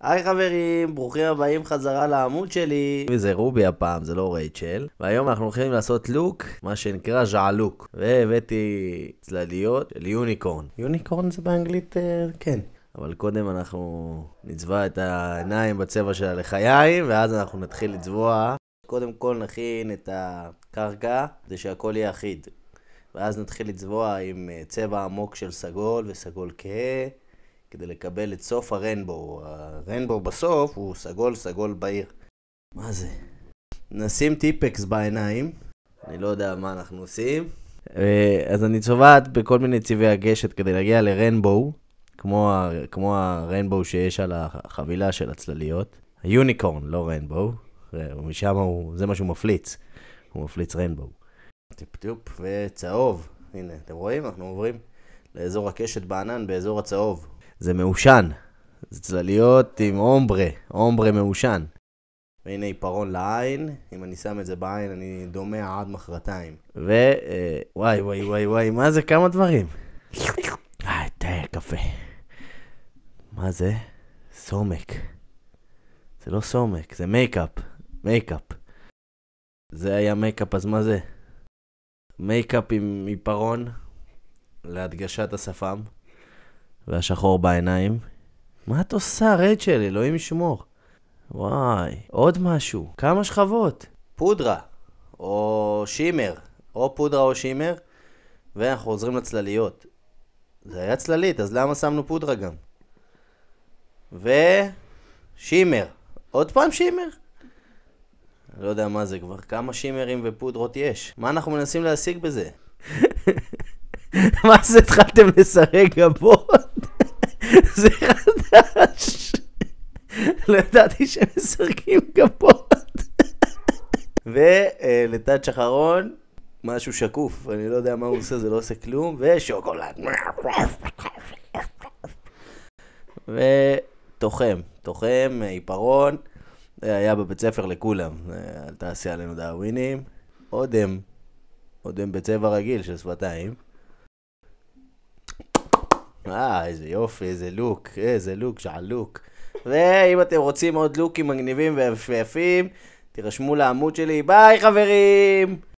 היי חברים, ברוכים הבאים חזרה לעמוד שלי. זה רובי הפעם, זה לא רייצ'ל. והיום אנחנו הולכים לעשות לוק, מה שנקרא ז'עלוק. והבאתי צלליות של יוניקורן. יוניקורן זה באנגלית, אה, כן. אבל קודם אנחנו נצבע את העיניים בצבע של הלחיים, ואז אנחנו נתחיל לצבוע. קודם כל נכין את הקרקע, כדי שהכל יהיה אחיד. ואז נתחיל לצבוע עם אה, צבע עמוק של סגול וסגול כהה. כדי לקבל את סוף הרנבו. הרנבו בסוף הוא סגול סגול בעיר. מה זה? נשים טיפקס בעיניים, אני לא יודע מה אנחנו עושים. אה, אז אני צובעת בכל מיני צבעי הגשת כדי להגיע לרנבו, כמו, ה... כמו הרנבו שיש על החבילה של הצלליות. היוניקורן, לא רנבו, אה, משם הוא, זה מה שהוא מפליץ, הוא מפליץ רנבו. טיפ-טיפ וצהוב, הנה, אתם רואים? אנחנו עוברים לאזור הקשת בענן באזור הצהוב. זה מעושן. זה צלליות עם אומברה, אומברה מעושן. והנה עיפרון לעין, אם אני שם את זה בעין אני דומע עד מחרתיים. ווואי אה, וואי וואי וואי, מה זה כמה דברים. אה, תה, קפה. מה זה? סומק. זה לא סומק, זה מייקאפ. מייקאפ. זה היה מייקאפ, אז מה זה? מייקאפ עם עיפרון להדגשת השפם. והשחור בעיניים. מה את עושה, רייצ'ל? אלוהים ישמור. וואי, עוד משהו. כמה שכבות. פודרה, או שימר, או פודרה או שימר, ואנחנו עוזרים לצלליות. זה היה צללית, אז למה שמנו פודרה גם? ו... שימר. עוד פעם שימר? לא יודע מה זה כבר, כמה שימרים ופודרות יש? מה אנחנו מנסים להשיג בזה? מה זה התחלתם לסרק גבות? זה חדש. לא ידעתי שהם משחקים גבות. ולטאץ' אחרון, משהו שקוף, אני לא יודע מה הוא עושה, זה לא עושה כלום, ושוקולד. ותוחם, תוחם, עיפרון, אה, היה בבית ספר לכולם, אל אה, תעשי עלינו דאווינים. אודם, אודם בצבע רגיל של שפתיים. אה, איזה יופי, איזה לוק, איזה לוק, שעלוק. ואם אתם רוצים עוד לוקים מגניבים ויפים, תירשמו לעמוד שלי. ביי, חברים!